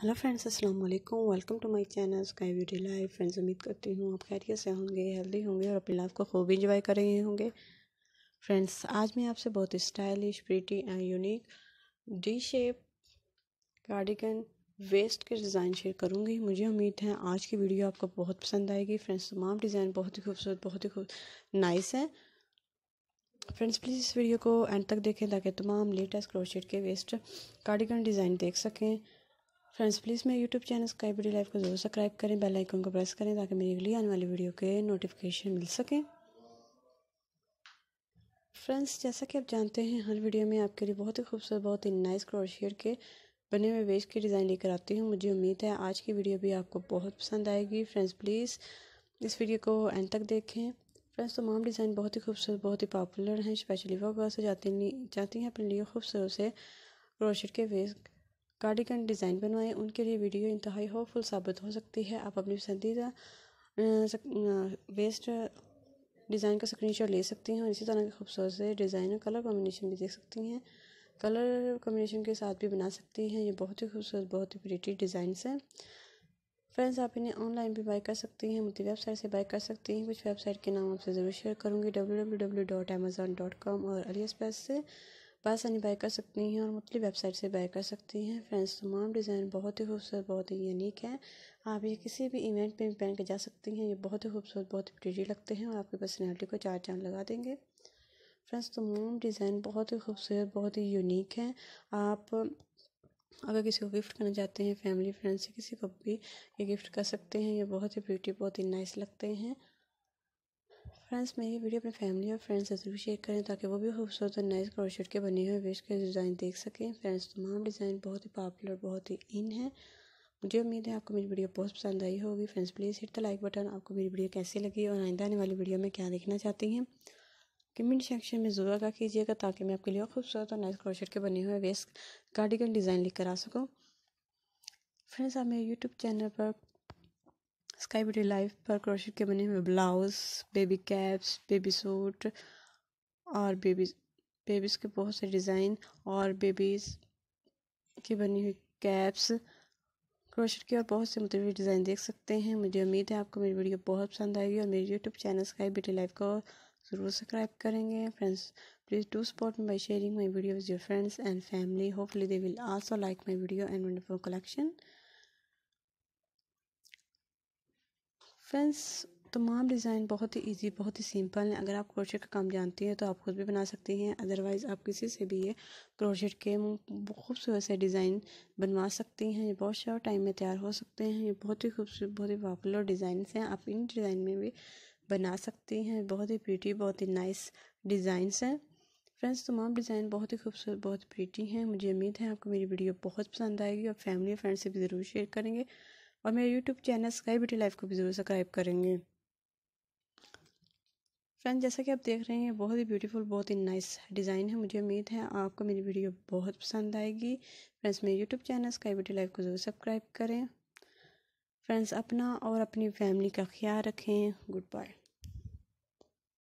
hello friends अस्सलाम वालेकुम welcome to my channel sky beauty life friends उम्मीद करती हूँ आप खैरियत से होंगे हेल्दी होंगे और अपनी लाइफ को खूब इंजॉय कर रहे होंगे फ्रेंड्स आज मैं आपसे बहुत stylish pretty and unique D shape cardigan vest के डिज़ाइन शेयर करूँगी मुझे उम्मीद है आज की वीडियो आपको बहुत पसंद आएगी फ्रेंड्स तमाम डिज़ाइन बहुत ही खूबसूरत बहुत ही खूब नाइस है फ्रेंड्स प्लीज़ इस वीडियो को एंड तक देखें ताकि तमाम लेटेस्ट क्रोशेट के वेस्ट कार्डिगन डिज़ाइन देख सकें फ्रेंड्स प्लीज़ मेरे YouTube channel sky beauty life को जरूर सब्सक्राइब करें बेल आइकन को प्रेस करें ताकि मेरी अगली आने वाली वीडियो के नोटिफिकेशन मिल सकें फ्रेंड्स जैसा कि आप जानते हैं हर वीडियो में आपके लिए बहुत ही खूबसूरत बहुत ही नाइस क्रोशियर के बने हुए वेस्ट के डिज़ाइन लेकर आती हूँ मुझे उम्मीद है आज की वीडियो भी आपको बहुत पसंद आएगी फ्रेंड्स प्लीज़ इस वीडियो को एंड तक देखें फ्रेंड्स तमाम डिज़ाइन बहुत ही खूबसूरत बहुत ही पॉपुलर हैं स्पेशली वो गर्ल्स जाती हैं अपने लिए खूबसूरत से क्रोशियर के वेस्ट कार्डिगन डिज़ाइन बनवाएं उनके लिए वीडियो इंतहाई होपफुल साबित हो सकती है आप अपनी पसंदीदा वेस्ट डिज़ाइन का स्क्रीनशॉट ले सकती हैं और इसी तरह के खूबसूरत डिज़ाइन और कलर कॉम्बिनेशन भी देख सकती हैं कलर कॉम्बिनेशन के साथ भी बना सकती हैं ये बहुत ही खूबसूरत बहुत ही प्रिटी डिज़ाइन है फ्रेंड्स आप इन्हें ऑनलाइन भी बाई कर सकती हैं मुझे वेबसाइट से बाई कर सकती हैं कुछ वेबसाइट के नाम आपसे ज़रूर शेयर करूँगी W W W dot Amazon dot com और अली से बासानी बाय कर सकती हैं और मुख्तलि वेबसाइट से बाय कर सकती हैं फ्रेंड्स तमाम डिज़ाइन बहुत ही खूबसूरत बहुत ही यूनिक है आप ये किसी भी इवेंट में पहन के जा सकती हैं ये बहुत ही खूबसूरत बहुत ही प्रिटी लगते हैं और आपकी पर्सनैलिटी को चार चांद लगा देंगे फ्रेंड्स तमाम डिज़ाइन बहुत ही खूबसूरत बहुत ही यूनिक है आप अगर किसी को गिफ्ट करना चाहते हैं फैमिली फ्रेंड्स से किसी को भी ये गिफ्ट कर सकते हैं ये बहुत ही ब्यूटी बहुत ही नाइस लगते हैं फ्रेंड्स मेरी वीडियो अपने फैमिली और फ्रेंड्स से ज़रूर शेयर करें ताकि वो भी खूबसूरत और नाइस क्रोशेट के बने हुए वेस्ट के डिज़ाइन देख सकें फ्रेंड्स तमाम डिज़ाइन बहुत ही पॉपुलर बहुत ही इन है मुझे उम्मीद है आपको मेरी वीडियो बहुत पसंद आई होगी friends please hit the like button आपको मेरी वीडियो कैसी लगी और आइंदा आने वाली वीडियो में क्या देखना चाहती हैं कमेंट सेक्शन में ज़रूर आगा कीजिएगा ताकि मैं आपके लिए खूबसूरत और नाइस क्रोशेट के बने हुए वेस्ट कार्डिगन डिज़ाइन लिख कर आ सकूँ फ्रेंड्स आप मेरे यूट्यूब चैनल पर स्काई ब्यूटी लाइफ पर क्रोशेट के बने हुए blouse baby caps baby suit और बेबी बेबीज़ के बहुत से डिज़ाइन और बेबीज़ की बनी हुई कैप्स क्रोशेट के और बहुत से मुतव डिज़ाइन देख सकते हैं मुझे उम्मीद है आपको मेरी वीडियो बहुत पसंद आएगी और मेरे YouTube channel sky beauty life को ज़रूर सब्सक्राइब करेंगे friends please do support me by sharing my video with your friends and family hopefully they will also like my video and wonderful collection friends तमाम design बहुत ही easy बहुत ही simple है अगर आप क्रोशेट का काम जानती हैं तो आप खुद भी बना सकती हैं अदरवाइज़ आप किसी से भी ये क्रोशेट के खूबसूरत से डिज़ाइन बनवा सकती हैं ये बहुत शॉर्ट टाइम में तैयार हो सकते हैं ये बहुत ही खूबसूरत बहुत ही पॉपुलर डिज़ाइन हैं आप इन डिज़ाइन में भी बना सकती हैं बहुत ही प्रीटी बहुत ही नाइस डिज़ाइन हैं फ्रेंड्स तमाम डिज़ाइन बहुत ही खूबसूरत बहुत प्रीटी हैं मुझे उम्मीद है आपको मेरी वीडियो बहुत पसंद आएगी और फैमिली फ्रेंड्स से भी ज़रूर शेयर करेंगे और मेरे YouTube channel sky beauty life को भी ज़रूर सब्सक्राइब करेंगे फ्रेंड जैसा कि आप देख रहे हैं बहुत ही ब्यूटीफुल बहुत ही नाइस डिज़ाइन है मुझे उम्मीद है आपको मेरी वीडियो बहुत पसंद आएगी फ्रेंड्स मेरे YouTube channel sky beauty life को ज़रूर सब्सक्राइब करें फ्रेंड्स अपना और अपनी फैमिली का ख्याल रखें गुड बाय